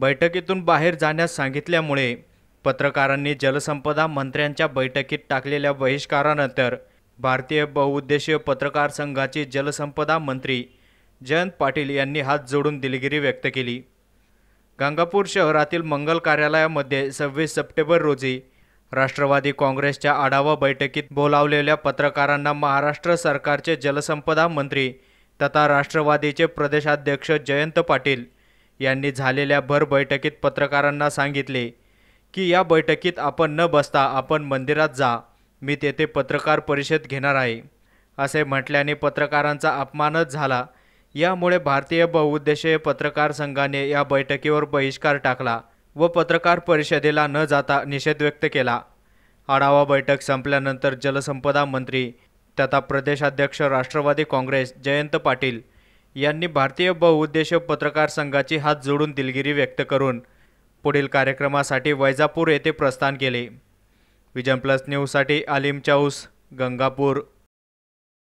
बैठकीतून बाहेर जाण्यास सांगितल्यामुळे पत्रकारांनी जलसंपदा मंत्र्यांच्या बैठकीत टाकलेल्या बहिष्कारानंतर भारतीय बहुउद्देशीय पत्रकार संघाची जलसंपदा मंत्री जयंत पाटील यांनी हात जोडून दिलगिरी व्यक्त केली गंगापूर शहरातील मंगल कार्यालयामध्ये सव्वीस सप्टेंबर रोजी राष्ट्रवादी काँग्रेसच्या आढावा बैठकीत बोलावलेल्या पत्रकारांना महाराष्ट्र सरकारचे जलसंपदा मंत्री तथा राष्ट्रवादीचे प्रदेशाध्यक्ष जयंत पाटील यांनी झालेल्या भर बैठकीत पत्रकारांना सांगितले की या बैठकीत आपण न बसता आपण मंदिरात जा मी तेथे पत्रकार परिषद घेणार आहे असे म्हटल्याने पत्रकारांचा अपमानच झाला यामुळे भारतीय बहुउद्देशीय पत्रकार संघाने या बैठकीवर बहिष्कार टाकला व पत्रकार परिषदेला न जाता निषेध व्यक्त केला आढावा बैठक संपल्यानंतर जलसंपदा मंत्री तथा प्रदेशाध्यक्ष राष्ट्रवादी काँग्रेस जयंत पाटील यांनी भारतीय बहुउद्देश पत्रकार संघाची हात जोडून दिलगिरी व्यक्त करून पुढील कार्यक्रमासाठी वैजापूर येथे प्रस्थान केले विजन प्लस न्यूजसाठी आलिम चाऊस गंगापूर